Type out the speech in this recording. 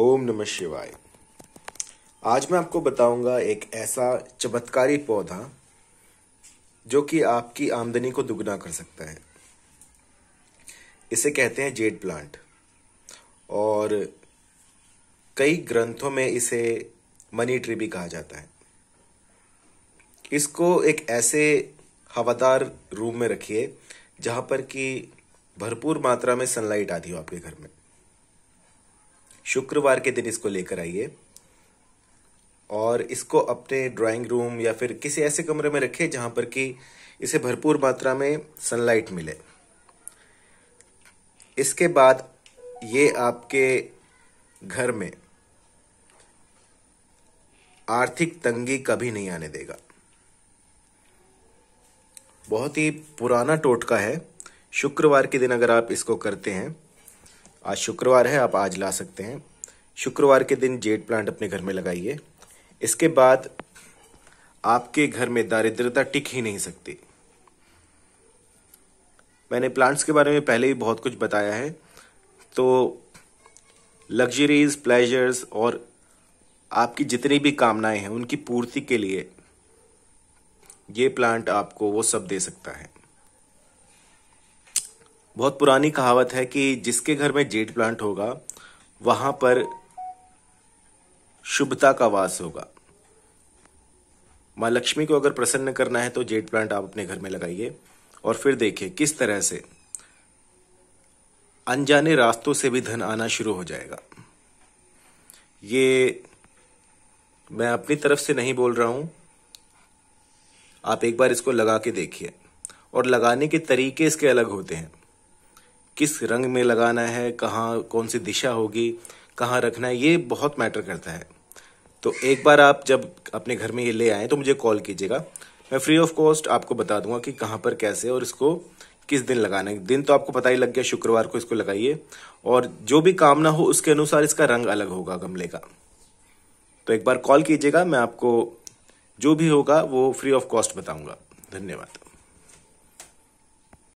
ओम नमः शिवाय आज मैं आपको बताऊंगा एक ऐसा चमत्कारी पौधा जो कि आपकी आमदनी को दुगना कर सकता है इसे कहते हैं जेड प्लांट और कई ग्रंथों में इसे मनी ट्री भी कहा जाता है इसको एक ऐसे हवादार रूम में रखिए जहां पर कि भरपूर मात्रा में सनलाइट आती हो आपके घर में शुक्रवार के दिन इसको लेकर आइए और इसको अपने ड्राइंग रूम या फिर किसी ऐसे कमरे में रखें जहां पर कि इसे भरपूर मात्रा में सनलाइट मिले इसके बाद ये आपके घर में आर्थिक तंगी कभी नहीं आने देगा बहुत ही पुराना टोटका है शुक्रवार के दिन अगर आप इसको करते हैं आज शुक्रवार है आप आज ला सकते हैं शुक्रवार के दिन जेड प्लांट अपने घर में लगाइए इसके बाद आपके घर में दारिद्रता टिक ही नहीं सकती मैंने प्लांट्स के बारे में पहले ही बहुत कुछ बताया है तो लग्जरीज प्लेजर्स और आपकी जितनी भी कामनाएं हैं उनकी पूर्ति के लिए ये प्लांट आपको वो सब दे सकता है बहुत पुरानी कहावत है कि जिसके घर में जेट प्लांट होगा वहां पर शुभता का वास होगा मां लक्ष्मी को अगर प्रसन्न करना है तो जेट प्लांट आप अपने घर में लगाइए और फिर देखिए किस तरह से अनजाने रास्तों से भी धन आना शुरू हो जाएगा ये मैं अपनी तरफ से नहीं बोल रहा हूं आप एक बार इसको लगा के देखिए और लगाने के तरीके इसके अलग होते हैं किस रंग में लगाना है कहाँ कौन सी दिशा होगी कहाँ रखना है ये बहुत मैटर करता है तो एक बार आप जब अपने घर में ये ले आए तो मुझे कॉल कीजिएगा मैं फ्री ऑफ कॉस्ट आपको बता दूंगा कि कहाँ पर कैसे और इसको किस दिन लगाना है दिन तो आपको पता ही लग गया शुक्रवार को इसको लगाइए और जो भी काम ना हो उसके अनुसार इसका रंग अलग होगा गमले का तो एक बार कॉल कीजिएगा मैं आपको जो भी होगा वो फ्री ऑफ कॉस्ट बताऊंगा धन्यवाद